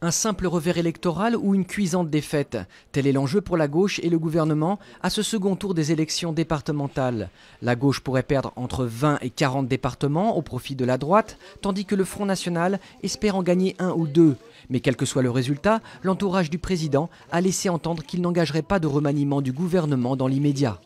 Un simple revers électoral ou une cuisante défaite Tel est l'enjeu pour la gauche et le gouvernement à ce second tour des élections départementales. La gauche pourrait perdre entre 20 et 40 départements au profit de la droite, tandis que le Front National espère en gagner un ou deux. Mais quel que soit le résultat, l'entourage du président a laissé entendre qu'il n'engagerait pas de remaniement du gouvernement dans l'immédiat.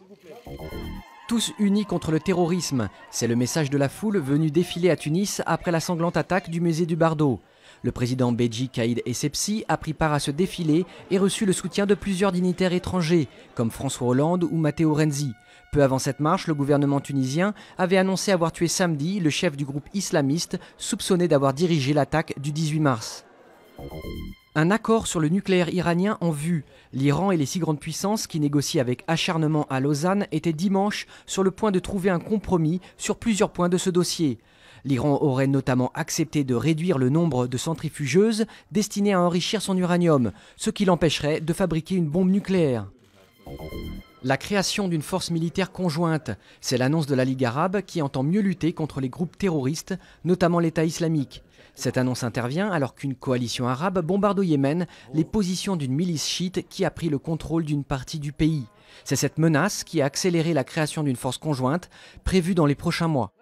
Tous unis contre le terrorisme, c'est le message de la foule venue défiler à Tunis après la sanglante attaque du musée du Bardo. Le président Beji Kaïd Essebsi a pris part à ce défilé et reçu le soutien de plusieurs dignitaires étrangers, comme François Hollande ou Matteo Renzi. Peu avant cette marche, le gouvernement tunisien avait annoncé avoir tué samedi le chef du groupe islamiste soupçonné d'avoir dirigé l'attaque du 18 mars. Un accord sur le nucléaire iranien en vue. L'Iran et les six grandes puissances qui négocient avec acharnement à Lausanne étaient dimanche sur le point de trouver un compromis sur plusieurs points de ce dossier. L'Iran aurait notamment accepté de réduire le nombre de centrifugeuses destinées à enrichir son uranium, ce qui l'empêcherait de fabriquer une bombe nucléaire. La création d'une force militaire conjointe, c'est l'annonce de la Ligue arabe qui entend mieux lutter contre les groupes terroristes, notamment l'État islamique. Cette annonce intervient alors qu'une coalition arabe bombarde au Yémen les positions d'une milice chiite qui a pris le contrôle d'une partie du pays. C'est cette menace qui a accéléré la création d'une force conjointe prévue dans les prochains mois.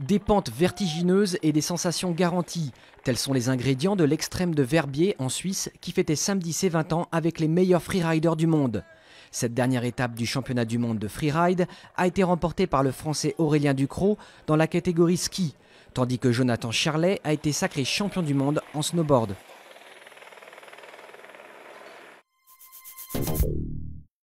Des pentes vertigineuses et des sensations garanties, tels sont les ingrédients de l'extrême de Verbier en Suisse qui fêtait samedi ses 20 ans avec les meilleurs freeriders du monde. Cette dernière étape du championnat du monde de freeride a été remportée par le français Aurélien Ducrot dans la catégorie ski, tandis que Jonathan Charlet a été sacré champion du monde en snowboard.